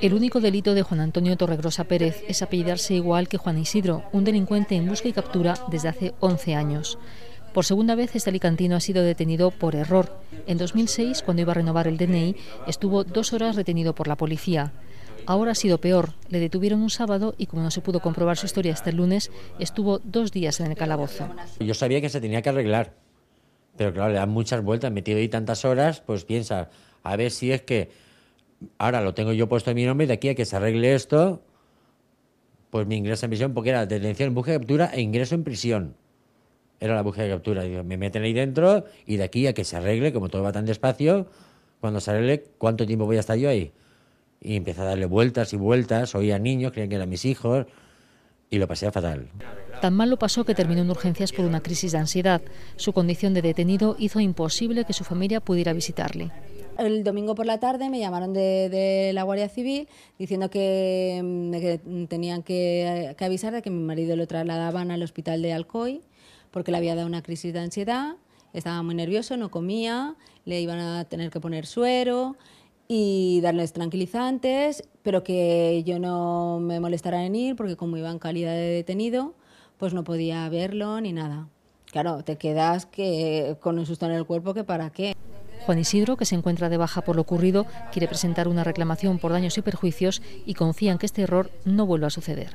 El único delito de Juan Antonio Torregrosa Pérez es apellidarse igual que Juan Isidro, un delincuente en busca y captura desde hace 11 años. Por segunda vez, este alicantino ha sido detenido por error. En 2006, cuando iba a renovar el DNI, estuvo dos horas retenido por la policía. Ahora ha sido peor. Le detuvieron un sábado y como no se pudo comprobar su historia hasta el lunes, estuvo dos días en el calabozo. Yo sabía que se tenía que arreglar, pero claro, le dan muchas vueltas, metido ahí tantas horas, pues piensa, a ver si es que ahora lo tengo yo puesto en mi nombre y de aquí a que se arregle esto, pues me ingresa en prisión, porque era detención, búsqueda de captura e ingreso en prisión. Era la búsqueda de captura. me meten ahí dentro y de aquí a que se arregle, como todo va tan despacio, cuando se arregle, ¿cuánto tiempo voy a estar yo ahí? Y empecé a darle vueltas y vueltas, oía niños, creían que eran mis hijos, y lo pasé fatal. Tan mal lo pasó que terminó en urgencias por una crisis de ansiedad. Su condición de detenido hizo imposible que su familia pudiera visitarle. El domingo por la tarde me llamaron de, la Guardia Civil diciendo que, mm, tenían que, avisar de que mi marido lo trasladaban al hospital de Alcoy porque le había dado una crisis de ansiedad, estaba muy nervioso, no comía, le iban a tener que poner suero y darles tranquilizantes, pero que yo no me molestara en ir porque como iba en calidad de detenido, pues no podía verlo ni nada. Claro, te quedas que con un susto en el cuerpo que para qué. Juan Isidro, que se encuentra de baja por lo ocurrido, quiere presentar una reclamación por daños y perjuicios y confía en que este error no vuelva a suceder.